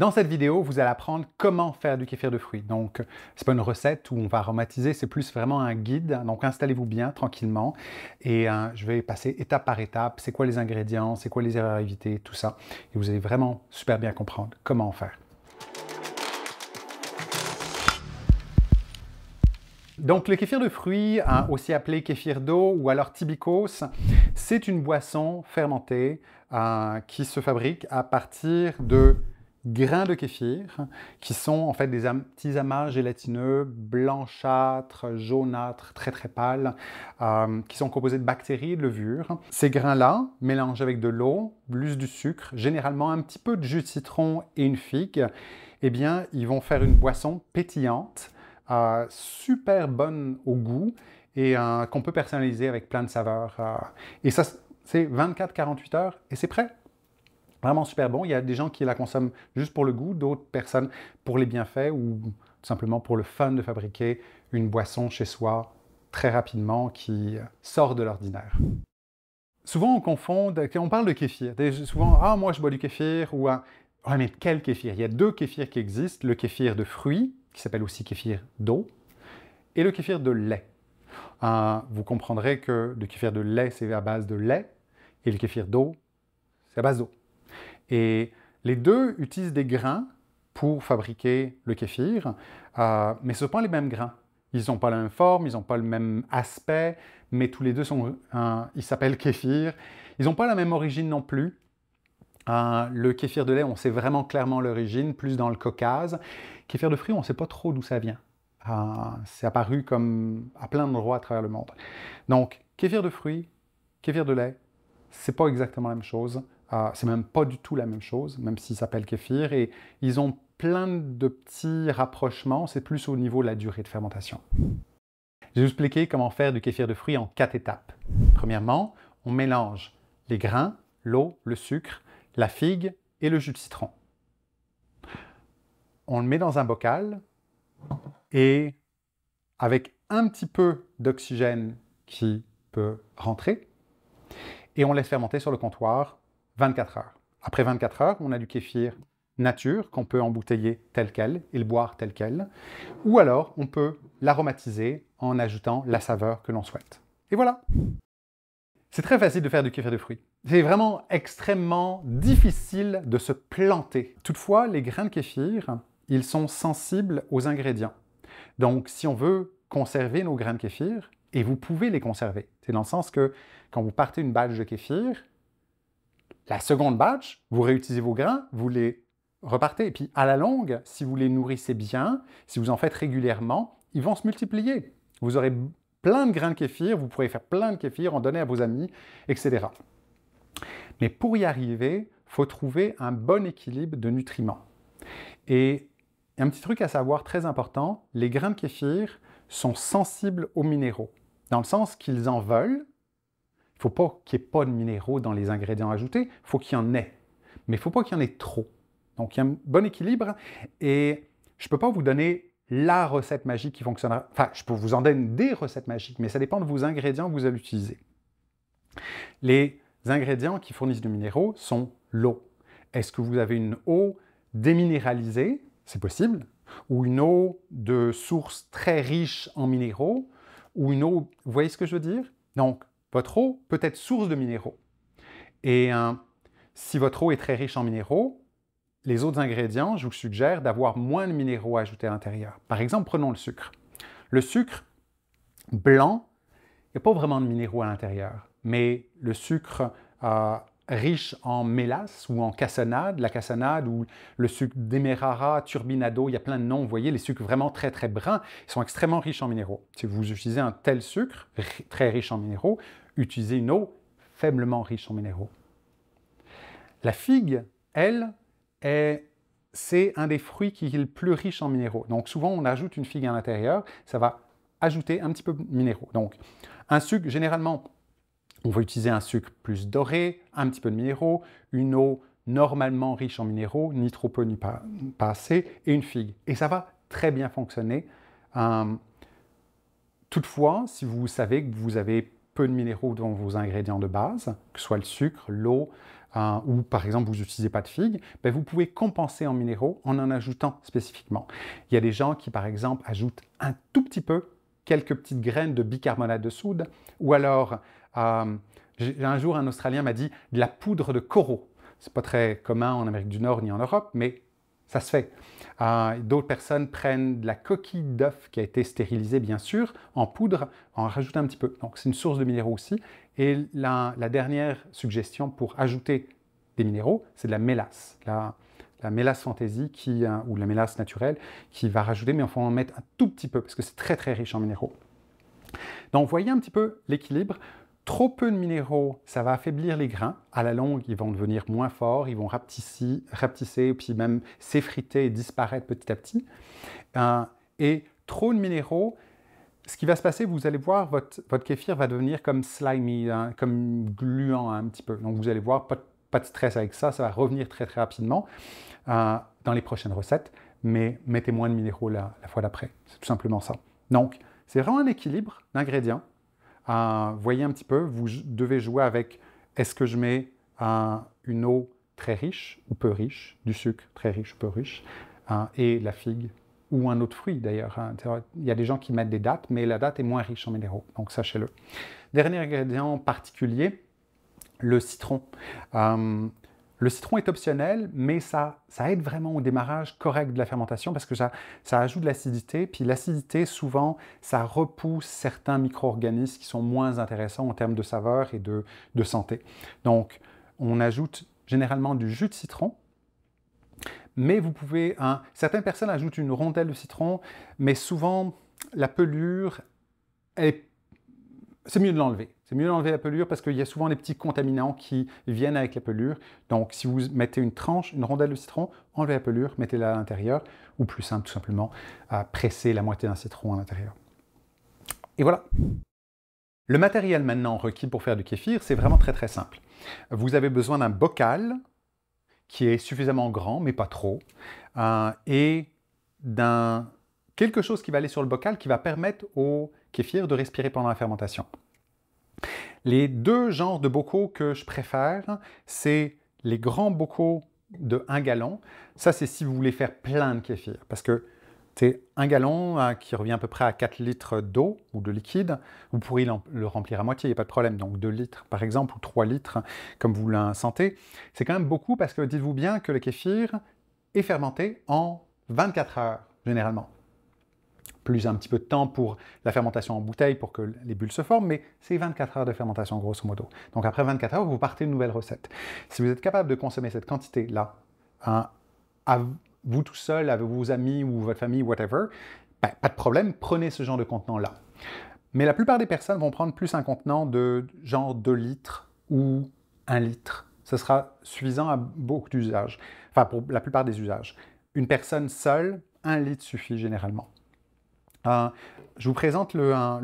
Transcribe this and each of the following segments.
Dans cette vidéo, vous allez apprendre comment faire du kéfir de fruits. Donc, c'est pas une recette où on va aromatiser, c'est plus vraiment un guide. Donc, installez-vous bien tranquillement et euh, je vais passer étape par étape. C'est quoi les ingrédients, c'est quoi les erreurs à éviter, tout ça. Et vous allez vraiment super bien comprendre comment faire. Donc le kéfir de fruits, hein, aussi appelé kéfir d'eau ou alors tibicos, c'est une boisson fermentée hein, qui se fabrique à partir de grains de kéfir, qui sont en fait des petits amas gélatineux, blanchâtres, jaunâtres, très très pâles, euh, qui sont composés de bactéries et de levures. Ces grains-là, mélangés avec de l'eau, plus du sucre, généralement un petit peu de jus de citron et une figue, eh bien, ils vont faire une boisson pétillante, euh, super bonne au goût et euh, qu'on peut personnaliser avec plein de saveurs. et ça, c'est 24-48 heures et c'est prêt. Vraiment super bon. Il y a des gens qui la consomment juste pour le goût, d'autres personnes pour les bienfaits ou tout simplement pour le fun de fabriquer une boisson chez soi très rapidement qui sort de l'ordinaire. Souvent, on confond, on parle de kéfir. Souvent, ah, moi, je bois du kéfir ou ah, mais quel kéfir Il y a deux kéfirs qui existent le kéfir de fruits, qui s'appelle aussi kéfir d'eau, et le kéfir de lait. Euh, vous comprendrez que le kéfir de lait, c'est à base de lait, et le kéfir d'eau, c'est à base d'eau. Et les deux utilisent des grains pour fabriquer le kéfir, euh, mais ce ne sont pas les mêmes grains. Ils n'ont pas la même forme, ils n'ont pas le même aspect, mais tous les deux sont, euh, ils s'appellent kéfir. Ils n'ont pas la même origine non plus. Euh, le kéfir de lait, on sait vraiment clairement l'origine, plus dans le Caucase. Kéfir de fruits, on ne sait pas trop d'où ça vient. c'est apparu comme à plein d'endroits à travers le monde. Donc, kéfir de fruits, kéfir de lait, c'est pas exactement la même chose. Euh, c'est même pas du tout la même chose, même s'il s'appelle kéfir. Et ils ont plein de petits rapprochements. C'est plus au niveau de la durée de fermentation. Je vais vous expliquer comment faire du kéfir de fruits en quatre étapes. Premièrement, on mélange les grains, l'eau, le sucre, la figue et le jus de citron. On le met dans un bocal et avec un petit peu d'oxygène qui peut rentrer, et on laisse fermenter sur le comptoir 24 heures. Après 24 heures, on a du kéfir nature qu'on peut embouteiller tel quel et le boire tel quel, ou alors on peut l'aromatiser en ajoutant la saveur que l'on souhaite. Et voilà. C'est très facile de faire du kéfir de fruits. C'est vraiment extrêmement difficile de se planter. Toutefois, les grains de kéfir, ils sont sensibles aux ingrédients. Donc, si on veut conserver nos grains de kéfir, et vous pouvez les conserver. C'est dans le sens que quand vous partez une badge de kéfir, la seconde batch, vous réutilisez vos grains, vous les repartez. Et puis à la longue, si vous les nourrissez bien, si vous en faites régulièrement, ils vont se multiplier. Vous aurez plein de grains de kéfir, vous pourrez faire plein de kéfir, en donner à vos amis, etc. Mais pour y arriver, faut trouver un bon équilibre de nutriments. Et un petit truc à savoir très important, les grains de kéfir sont sensibles aux minéraux dans le sens qu'ils en veulent. Il ne faut pas qu'il n'y ait pas de minéraux dans les ingrédients ajoutés, il faut qu'il y en ait. Mais il ne faut pas qu'il y en ait trop. Donc, il y a un bon équilibre et je ne peux pas vous donner la recette magique qui fonctionnera. Enfin, je peux vous en donner des recettes magiques, mais ça dépend de vos ingrédients que vous allez utiliser. Les ingrédients qui fournissent des minéraux sont l'eau. Est-ce que vous avez une eau déminéralisée C'est possible. Ou une eau de source très riche en minéraux ou une eau, vous voyez ce que je veux dire Donc, votre eau peut être source de minéraux. Et euh, si votre eau est très riche en minéraux, les autres ingrédients, je vous suggère d'avoir moins de minéraux ajoutés à l'intérieur. Par exemple, prenons le sucre. Le sucre blanc, il n'y a pas vraiment de minéraux à l'intérieur, mais le sucre euh, riche en mélasse ou en cassonade, la cassonade ou le sucre d'Emerara, turbinado, il y a plein de noms, vous voyez, les sucres vraiment très très bruns, ils sont extrêmement riches en minéraux. Si vous utilisez un tel sucre, très riche en minéraux, utilisez une eau faiblement riche en minéraux. La figue, elle, c'est un des fruits qui est le plus riche en minéraux. Donc souvent, on ajoute une figue à l'intérieur, ça va ajouter un petit peu de minéraux. Donc un sucre, généralement, on va utiliser un sucre plus doré, un petit peu de minéraux, une eau normalement riche en minéraux, ni trop peu ni pas, assez, et une figue. Et ça va très bien fonctionner. Euh, toutefois, si vous savez que vous avez peu de minéraux dans vos ingrédients de base, que ce soit le sucre, l'eau, euh, ou par exemple vous n'utilisez pas de figue, ben, vous pouvez compenser en minéraux en en ajoutant spécifiquement. Il y a des gens qui par exemple ajoutent un tout petit peu quelques petites graines de bicarbonate de soude. Ou alors, euh, un jour, un Australien m'a dit de la poudre de coraux. C'est pas très commun en Amérique du Nord ni en Europe, mais ça se fait. Euh, d'autres personnes prennent de la coquille d'œuf qui a été stérilisée, bien sûr, en poudre, en rajoutent un petit peu. Donc, c'est une source de minéraux aussi. Et la, dernière suggestion pour ajouter des minéraux, c'est de la mélasse, la, la mélasse fantaisie qui, euh, ou la mélasse naturelle qui va rajouter, mais il faut en mettre un tout petit peu parce que c'est très très riche en minéraux. Donc, vous voyez un petit peu l'équilibre. Trop peu de minéraux, ça va affaiblir les grains. À la longue, ils vont devenir moins forts, ils vont rapetisser, puis même s'effriter et disparaître petit à petit. Euh, et trop de minéraux, ce qui va se passer, vous allez voir, votre, kéfir va devenir comme slimy, hein, comme gluant un petit peu. Donc vous allez voir, pas pas de stress avec ça, ça va revenir très très rapidement. Euh, dans les prochaines recettes, mais mettez moins de minéraux la, la fois d'après. C'est tout simplement ça. Donc, c'est vraiment un équilibre d'ingrédients. Euh, voyez un petit peu, vous devez jouer avec est-ce que je mets euh, une eau très riche ou peu riche, du sucre très riche ou peu riche, euh, et la figue ou un autre fruit d'ailleurs. Hein, il y a des gens qui mettent des dates, mais la date est moins riche en minéraux, donc sachez-le. Dernier ingrédient particulier, le citron. Euh, le citron est optionnel, mais ça, aide vraiment au démarrage correct de la fermentation parce que ça, ajoute de l'acidité. Puis l'acidité, souvent, ça repousse certains micro-organismes qui sont moins intéressants en termes de saveur et de, santé. Donc, on ajoute généralement du jus de citron mais vous pouvez. Hein, certaines personnes ajoutent une rondelle de citron, mais souvent la pelure est c'est mieux de l'enlever. C'est mieux d'enlever la pelure parce qu'il y a souvent des petits contaminants qui viennent avec la pelure. Donc, si vous mettez une tranche, une rondelle de citron, enlevez la pelure, mettez-la à l'intérieur. Ou plus simple, tout simplement, à presser la moitié d'un citron à l'intérieur. Et voilà. Le matériel maintenant requis pour faire du kéfir, c'est vraiment très très simple. Vous avez besoin d'un bocal qui est suffisamment grand, mais pas trop, euh, et d'un quelque chose qui va aller sur le bocal qui va permettre aux kéfir de respirer pendant la fermentation. Les deux genres de bocaux que je préfère, c'est les grands bocaux de 1 gallon. Ça, c'est si vous voulez faire plein de kéfir. Parce que c'est un gallon euh, qui revient à peu près à 4 litres d'eau ou de liquide. Vous pourriez le remplir à moitié, il n'y a pas de problème. Donc 2 litres par exemple, ou 3 litres comme vous le sentez. C'est quand même beaucoup parce que dites-vous bien que le kéfir est fermenté en 24 heures généralement plus un petit peu de temps pour la fermentation en bouteille pour que les bulles se forment, mais c'est 24 heures de fermentation grosso modo. Donc après 24 heures, vous partez une nouvelle recette. Si vous êtes capable de consommer cette quantité-là, hein, à vous tout seul, avec vos amis ou votre famille, whatever, ben, pas de problème, prenez ce genre de contenant-là. Mais la plupart des personnes vont prendre plus un contenant de genre 2 litres ou 1 litre. Ce sera suffisant à beaucoup d'usages, enfin pour la plupart des usages. Une personne seule, 1 litre suffit généralement. Euh, je vous présente le, un,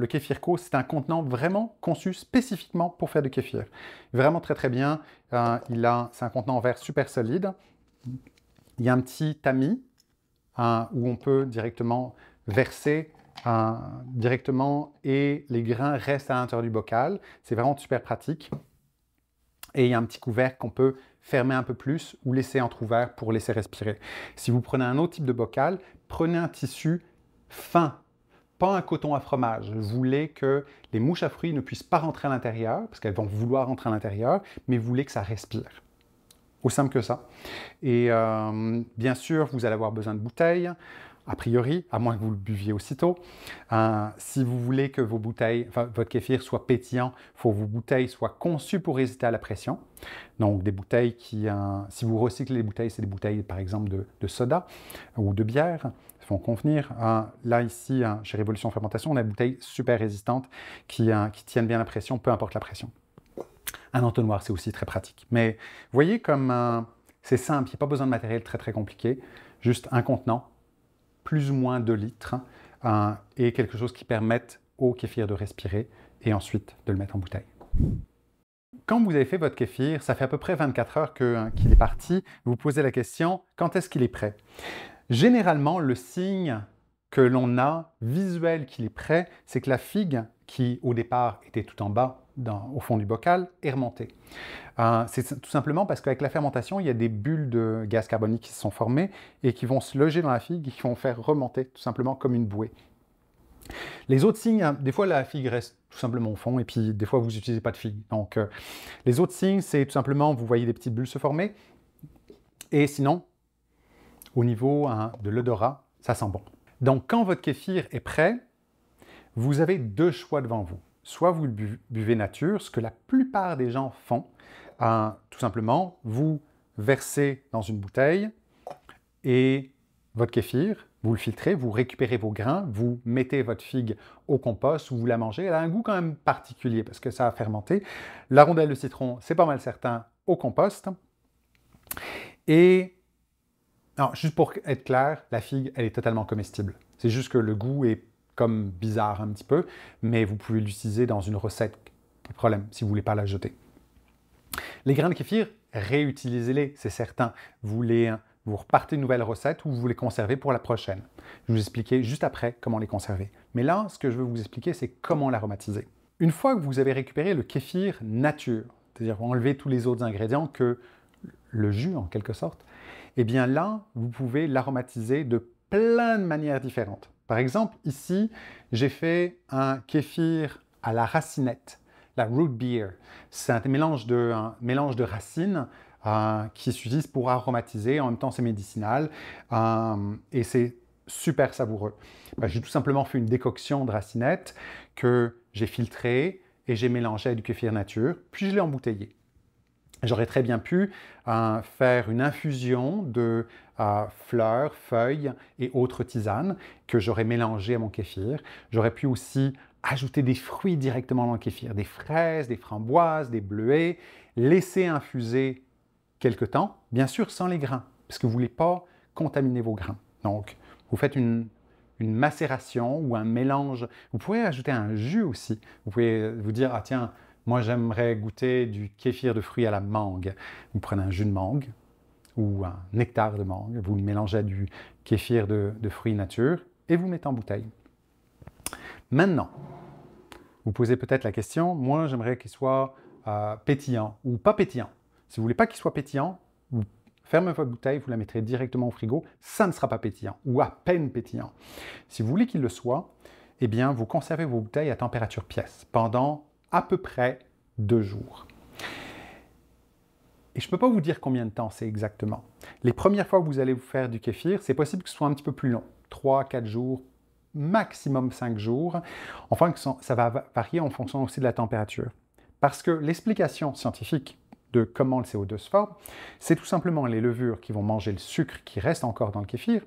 C'est un contenant vraiment conçu spécifiquement pour faire du kéfir. Vraiment très très bien. Euh, c'est un contenant en verre super solide. Il y a un petit tamis euh, où on peut directement verser directement et les grains restent à l'intérieur du bocal. C'est vraiment super pratique. Et il y a un petit couvercle qu'on peut fermer un peu plus ou laisser entrouvert pour laisser respirer. Si vous prenez un autre type de bocal, prenez un tissu fin pas un coton à fromage. vous voulez que les mouches à fruits ne puissent pas rentrer à l'intérieur, parce qu'elles vont vouloir rentrer à l'intérieur, mais vous voulez que ça respire. Aussi simple que ça. Et euh, bien sûr, vous allez avoir besoin de bouteilles, a priori, à moins que vous le buviez aussitôt. Euh, si vous voulez que vos bouteilles, votre kéfir soit pétillant, il faut que vos bouteilles soient conçues pour résister à la pression. Donc des bouteilles qui, euh, si vous recyclez les bouteilles, c'est des bouteilles par exemple de soda ou de bière font convenir. Ah, là, ici, hein, chez Révolution Fermentation, on a une bouteille super résistante qui, tient hein, tiennent bien la pression, peu importe la pression. Un entonnoir, c'est aussi très pratique. Mais vous voyez comme euh, c'est simple, il n'y a pas besoin de matériel très très compliqué, juste un contenant, plus ou moins 2 litres, euh, et quelque chose qui permette au kéfir de respirer et ensuite de le mettre en bouteille. Quand vous avez fait votre kéfir, ça fait à peu près 24 heures hein, qu'il est parti, vous posez la question, quand est-ce qu'il est prêt Généralement, le signe que l'on a visuel qu'il est prêt, c'est que la figue, qui au départ était tout en bas, au fond du bocal, est remontée. Euh, c'est tout simplement parce qu'avec la fermentation, il y a des bulles de gaz carbonique qui se sont formées et qui vont se loger dans la figue et qui vont faire remonter, tout simplement comme une bouée. Les autres signes, hein, des fois la figue reste tout simplement au fond et puis des fois vous n'utilisez pas de figue. Donc euh, les autres signes, c'est tout simplement vous voyez des petites bulles se former et sinon au niveau hein, de l'odorat, ça sent bon. Donc quand votre kéfir est prêt, vous avez deux choix devant vous. Soit vous le buvez nature, ce que la plupart des gens font, hein, tout simplement, vous versez dans une bouteille et votre kéfir, vous le filtrez, vous récupérez vos grains, vous mettez votre figue au compost ou vous la mangez. Elle a un goût quand même particulier parce que ça a fermenté. La rondelle de citron, c'est pas mal certain, au compost. Et juste pour être clair, la figue, elle est totalement comestible. C'est juste que le goût est comme bizarre un petit peu, mais vous pouvez l'utiliser dans une recette, pas de problème, si vous ne voulez pas la jeter. Les grains de kéfir, réutilisez-les, c'est certain. Vous vous repartez une nouvelle recette ou vous les conservez pour la prochaine. Je vais vous expliquer juste après comment les conserver. Mais là, ce que je veux vous expliquer, c'est comment l'aromatiser. Une fois que vous avez récupéré le kéfir nature, c'est-à-dire enlever tous les autres ingrédients que le jus en quelque sorte, eh bien là, vous pouvez l'aromatiser de plein de manières différentes. Par exemple, ici, j'ai fait un kéfir à la racinette, la root beer. C'est un mélange de, racines euh, qui s'utilise pour aromatiser. En même temps, c'est médicinal euh, et c'est super savoureux. Bah, j'ai tout simplement fait une décoction de racinette que j'ai filtrée et j'ai mélangé du kéfir nature, puis je l'ai embouteillé. J'aurais très bien pu euh, faire une infusion de euh, fleurs, feuilles et autres tisanes que j'aurais mélangées à mon kéfir. J'aurais pu aussi ajouter des fruits directement dans le kéfir, des fraises, des framboises, des bleuets, laisser infuser quelque temps, bien sûr sans les grains, parce que vous ne voulez pas contaminer vos grains. Donc, vous faites une, une macération ou un mélange. Vous pouvez ajouter un jus aussi. Vous pouvez vous dire, ah tiens, moi, j'aimerais goûter du kéfir de fruits à la mangue. Vous prenez un jus de mangue ou un nectar de mangue, vous le mélangez à du kéfir de, fruits nature et vous mettez en bouteille. Maintenant, vous posez peut-être la question, moi j'aimerais qu'il soit euh, pétillant ou pas pétillant. Si vous voulez pas qu'il soit pétillant, vous fermez votre bouteille, vous la mettrez directement au frigo, ça ne sera pas pétillant ou à peine pétillant. Si vous voulez qu'il le soit, eh bien vous conservez vos bouteilles à température pièce pendant à peu près deux jours. Et je ne peux pas vous dire combien de temps c'est exactement. Les premières fois que vous allez vous faire du kéfir, c'est possible que ce soit un petit peu plus long, 3, 4 jours, maximum 5 jours. Enfin, ça va varier en fonction aussi de la température. Parce que l'explication scientifique de comment le CO2 se forme, c'est tout simplement les levures qui vont manger le sucre qui reste encore dans le kéfir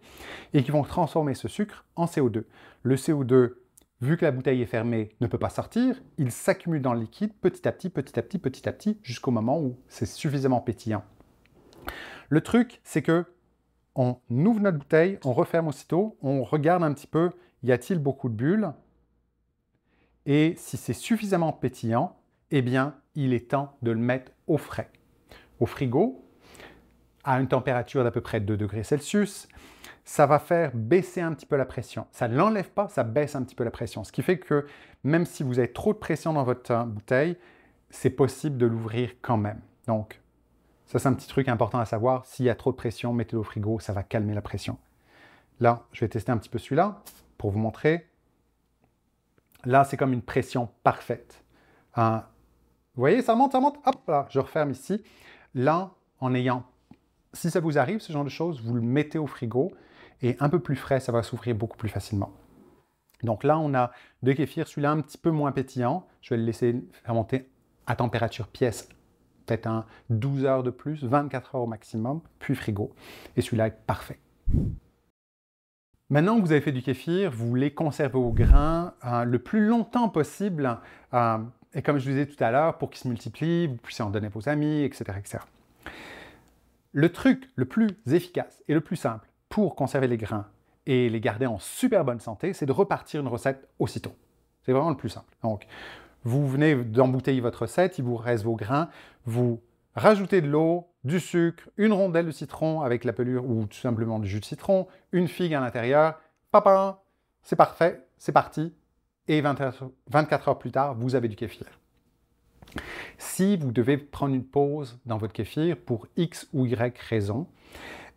et qui vont transformer ce sucre en CO2. Le CO2 vu que la bouteille est fermée, ne peut pas sortir, il s'accumule dans le liquide petit à petit, petit à petit, petit à petit, jusqu'au moment où c'est suffisamment pétillant. Le truc, c'est que on ouvre notre bouteille, on referme aussitôt, on regarde un petit peu, y a-t-il beaucoup de bulles Et si c'est suffisamment pétillant, eh bien, il est temps de le mettre au frais, au frigo, à une température d'à peu près 2 degrés Celsius, ça va faire baisser un petit peu la pression. Ça ne l'enlève pas, ça baisse un petit peu la pression. Ce qui fait que même si vous avez trop de pression dans votre bouteille, c'est possible de l'ouvrir quand même. Donc, ça c'est un petit truc important à savoir. S'il y a trop de pression, mettez-le au frigo, ça va calmer la pression. Là, je vais tester un petit peu celui-là pour vous montrer. Là, c'est comme une pression parfaite. Hein. vous voyez, ça monte, ça monte. Hop là, je referme ici. Là, en ayant, si ça vous arrive, ce genre de choses, vous le mettez au frigo et un peu plus frais, ça va s'ouvrir beaucoup plus facilement. Donc là, on a deux kéfirs, celui-là un petit peu moins pétillant. Je vais le laisser fermenter à température pièce, peut-être un 12 heures de plus, 24 heures au maximum, puis frigo. Et celui-là est parfait. Maintenant que vous avez fait du kéfir, vous voulez conserver au grain euh, le plus longtemps possible. Euh, et comme je vous disais tout à l'heure, pour qu'il se multiplie, vous puissiez en donner à vos amis, etc., etc. Le truc le plus efficace et le plus simple, pour conserver les grains et les garder en super bonne santé, c'est de repartir une recette aussitôt. C'est vraiment le plus simple. Donc, vous venez d'embouteiller votre recette, il vous reste vos grains, vous rajoutez de l'eau, du sucre, une rondelle de citron avec la pelure ou tout simplement du jus de citron, une figue à l'intérieur, papa, c'est parfait, c'est parti, et 24 heures plus tard, vous avez du kéfir. Si vous devez prendre une pause dans votre kéfir pour X ou Y raison,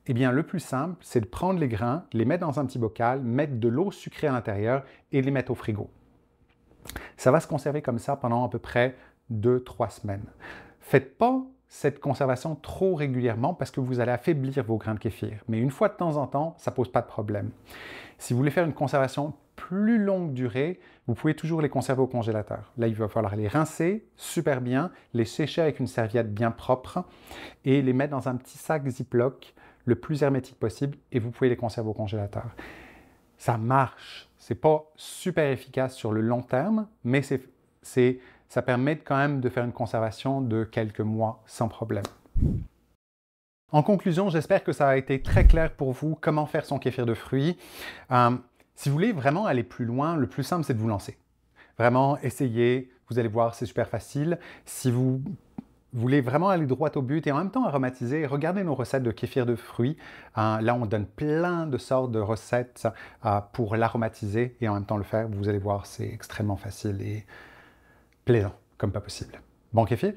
eh bien, le plus simple, c'est de prendre les grains, les mettre dans un petit bocal, mettre de l'eau sucrée à l'intérieur et les mettre au frigo. Ça va se conserver comme ça pendant à peu près 2-3 semaines. Faites pas cette conservation trop régulièrement parce que vous allez affaiblir vos grains de kéfir. Mais une fois de temps en temps, ça ne pose pas de problème. Si vous voulez faire une conservation plus longue durée, vous pouvez toujours les conserver au congélateur. Là, il va falloir les rincer super bien, les sécher avec une serviette bien propre et les mettre dans un petit sac Ziploc le plus hermétique possible et vous pouvez les conserver au congélateur. Ça marche. C'est pas super efficace sur le long terme, mais c'est, ça permet quand même de faire une conservation de quelques mois sans problème. En conclusion, j'espère que ça a été très clair pour vous comment faire son kéfir de fruits. Euh, si vous voulez vraiment aller plus loin, le plus simple, c'est de vous lancer. Vraiment, essayez, vous allez voir, c'est super facile. Si vous voulez vraiment aller droit au but et en même temps aromatiser, regardez nos recettes de kéfir de fruits. Hein, là, on donne plein de sortes de recettes euh, pour l'aromatiser et en même temps le faire. Vous allez voir, c'est extrêmement facile et plaisant comme pas possible. Bon kéfir